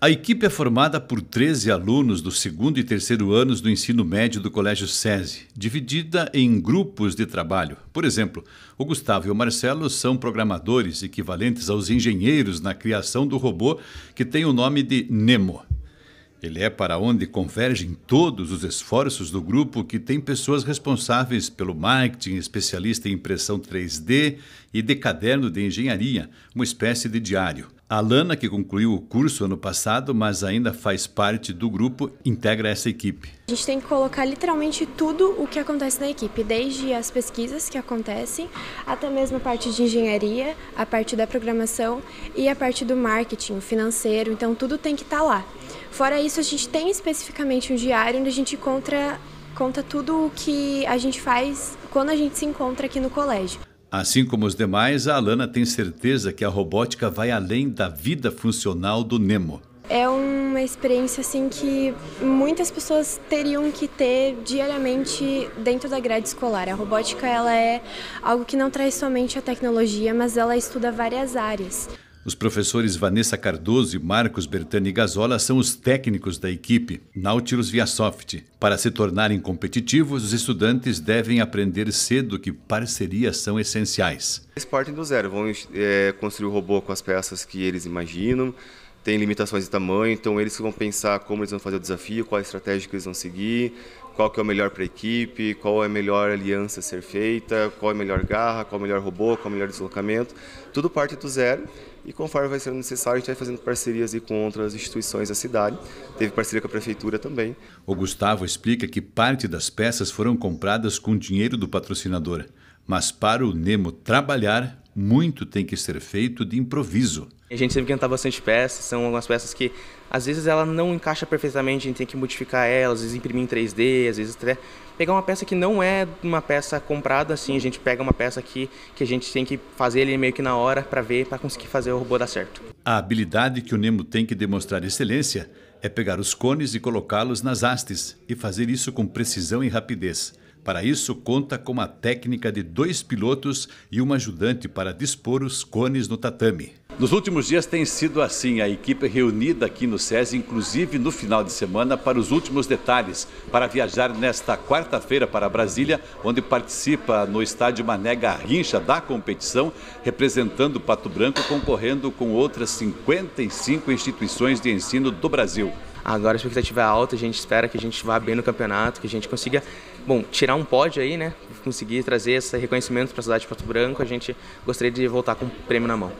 A equipe é formada por 13 alunos do segundo e terceiro anos do ensino médio do Colégio SESI, dividida em grupos de trabalho. Por exemplo, o Gustavo e o Marcelo são programadores equivalentes aos engenheiros na criação do robô que tem o nome de Nemo. Ele é para onde convergem todos os esforços do grupo que tem pessoas responsáveis pelo marketing, especialista em impressão 3D e de caderno de engenharia, uma espécie de diário. Alana, que concluiu o curso ano passado, mas ainda faz parte do grupo, integra essa equipe. A gente tem que colocar literalmente tudo o que acontece na equipe, desde as pesquisas que acontecem, até mesmo a parte de engenharia, a parte da programação e a parte do marketing financeiro. Então, tudo tem que estar tá lá. Fora isso, a gente tem especificamente um diário onde a gente conta tudo o que a gente faz quando a gente se encontra aqui no colégio. Assim como os demais, a Alana tem certeza que a robótica vai além da vida funcional do Nemo. É uma experiência assim que muitas pessoas teriam que ter diariamente dentro da grade escolar. A robótica ela é algo que não traz somente a tecnologia, mas ela estuda várias áreas. Os professores Vanessa Cardoso e Marcos Bertani Gazola são os técnicos da equipe Nautilus Viasoft. Para se tornarem competitivos, os estudantes devem aprender cedo que parcerias são essenciais. Eles partem do zero, vão é, construir o robô com as peças que eles imaginam, tem limitações de tamanho, então eles vão pensar como eles vão fazer o desafio, qual a estratégia que eles vão seguir, qual que é o melhor para a equipe, qual é a melhor aliança a ser feita, qual é a melhor garra, qual é o melhor robô, qual é o melhor deslocamento. Tudo parte do zero e conforme vai sendo necessário, a gente vai fazendo parcerias com outras instituições da cidade. Teve parceria com a prefeitura também. O Gustavo explica que parte das peças foram compradas com dinheiro do patrocinador, mas para o Nemo trabalhar, muito tem que ser feito de improviso. A gente sempre tenta bastante peças, são algumas peças que às vezes ela não encaixa perfeitamente, a gente tem que modificar elas, às vezes imprimir em 3D, às vezes até pegar uma peça que não é uma peça comprada, assim, a gente pega uma peça aqui que a gente tem que fazer ele meio que na hora para ver, para conseguir fazer o robô dar certo. A habilidade que o Nemo tem que demonstrar excelência é pegar os cones e colocá-los nas hastes e fazer isso com precisão e rapidez. Para isso, conta com a técnica de dois pilotos e um ajudante para dispor os cones no tatame. Nos últimos dias tem sido assim, a equipe reunida aqui no SESI, inclusive no final de semana, para os últimos detalhes, para viajar nesta quarta-feira para Brasília, onde participa no estádio Mané Garrincha da competição, representando o Pato Branco, concorrendo com outras 55 instituições de ensino do Brasil. Agora a expectativa é alta, a gente espera que a gente vá bem no campeonato, que a gente consiga bom, tirar um pódio aí, né? Conseguir trazer esse reconhecimento para a cidade de Pato Branco, a gente gostaria de voltar com o prêmio na mão.